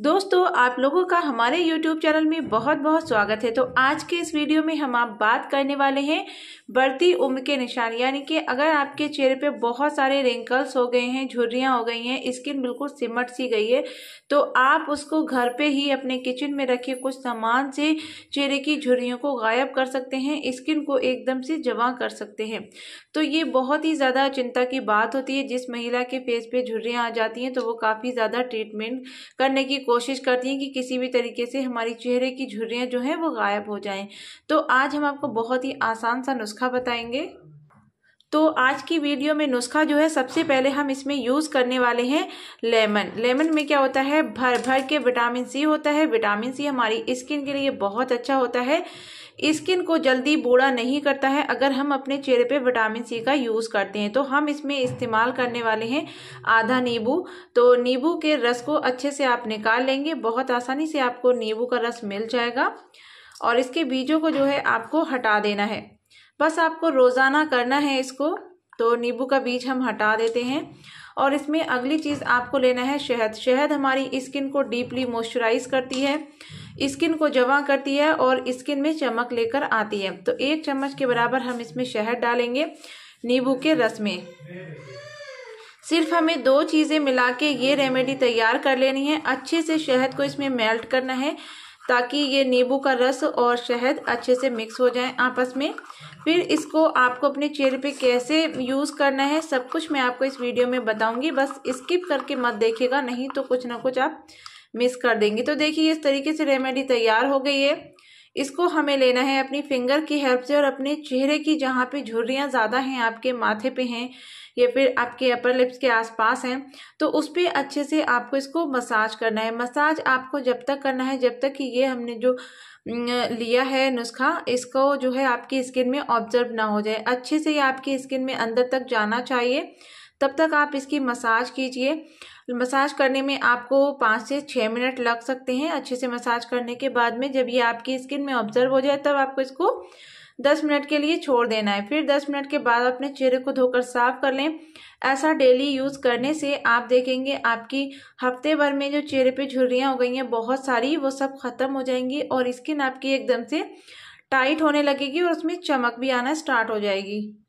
दोस्तों आप लोगों का हमारे YouTube चैनल में बहुत बहुत स्वागत है तो आज के इस वीडियो में हम आप बात करने वाले हैं बढ़ती उम्र के निशान यानी कि अगर आपके चेहरे पे बहुत सारे रिंकल्स हो गए हैं झुर्रियाँ हो गई हैं स्किन बिल्कुल सिमट सी गई है तो आप उसको घर पे ही अपने किचन में रखे कुछ सामान से चेहरे की झुर्रियों को गायब कर सकते हैं स्किन को एकदम से जमा कर सकते हैं तो ये बहुत ही ज़्यादा चिंता की बात होती है जिस महिला के फेस पर झुर्रियाँ आ जाती हैं तो वो काफ़ी ज़्यादा ट्रीटमेंट करने की कोशिश करती हैं कि किसी भी तरीके से हमारी चेहरे की झुर्रियाँ जो हैं वो गायब हो जाएं तो आज हम आपको बहुत ही आसान सा नुस्खा बताएंगे तो आज की वीडियो में नुस्खा जो है सबसे पहले हम इसमें यूज़ करने वाले हैं लेमन लेमन में क्या होता है भर भर के विटामिन सी होता है विटामिन सी हमारी स्किन के लिए बहुत अच्छा होता है स्किन को जल्दी बूढ़ा नहीं करता है अगर हम अपने चेहरे पे विटामिन सी का यूज़ करते हैं तो हम इसमें इस्तेमाल करने वाले हैं आधा नींबू तो नींबू के रस को अच्छे से आप निकाल लेंगे बहुत आसानी से आपको नींबू का रस मिल जाएगा और इसके बीजों को जो है आपको हटा देना है बस आपको रोज़ाना करना है इसको तो नींबू का बीज हम हटा देते हैं और इसमें अगली चीज़ आपको लेना है शहद शहद हमारी स्किन को डीपली मॉइस्चराइज करती है स्किन को जमा करती है और स्किन में चमक लेकर आती है तो एक चम्मच के बराबर हम इसमें शहद डालेंगे नींबू के रस में सिर्फ हमें दो चीज़ें मिला के ये रेमेडी तैयार कर लेनी है अच्छे से शहद को इसमें मेल्ट करना है ताकि ये नींबू का रस और शहद अच्छे से मिक्स हो जाए आपस में फिर इसको आपको अपने चेहरे पे कैसे यूज़ करना है सब कुछ मैं आपको इस वीडियो में बताऊंगी बस स्किप करके मत देखिएगा नहीं तो कुछ ना कुछ आप मिस कर देंगी तो देखिए इस तरीके से रेमेडी तैयार हो गई है इसको हमें लेना है अपनी फिंगर की हेल्प से और अपने चेहरे की जहाँ पे झुर्रियाँ ज़्यादा हैं आपके माथे पे हैं या फिर आपके अपर लिप्स के आसपास हैं तो उस पर अच्छे से आपको इसको मसाज करना है मसाज आपको जब तक करना है जब तक कि ये हमने जो लिया है नुस्खा इसको जो है आपकी स्किन में ऑब्जर्व ना हो जाए अच्छे से ये आपकी स्किन में अंदर तक जाना चाहिए तब तक आप इसकी मसाज कीजिए मसाज करने में आपको पाँच से छः मिनट लग सकते हैं अच्छे से मसाज करने के बाद में जब ये आपकी स्किन में ऑब्जर्व हो जाए तब आपको इसको दस मिनट के लिए छोड़ देना है फिर दस मिनट के बाद अपने चेहरे को धोकर साफ कर लें ऐसा डेली यूज़ करने से आप देखेंगे आपकी हफ्ते भर में जो चेहरे पे झुर्रियाँ हो गई हैं बहुत सारी वो सब ख़त्म हो जाएंगी और स्किन आपकी एकदम से टाइट होने लगेगी और उसमें चमक भी आना स्टार्ट हो जाएगी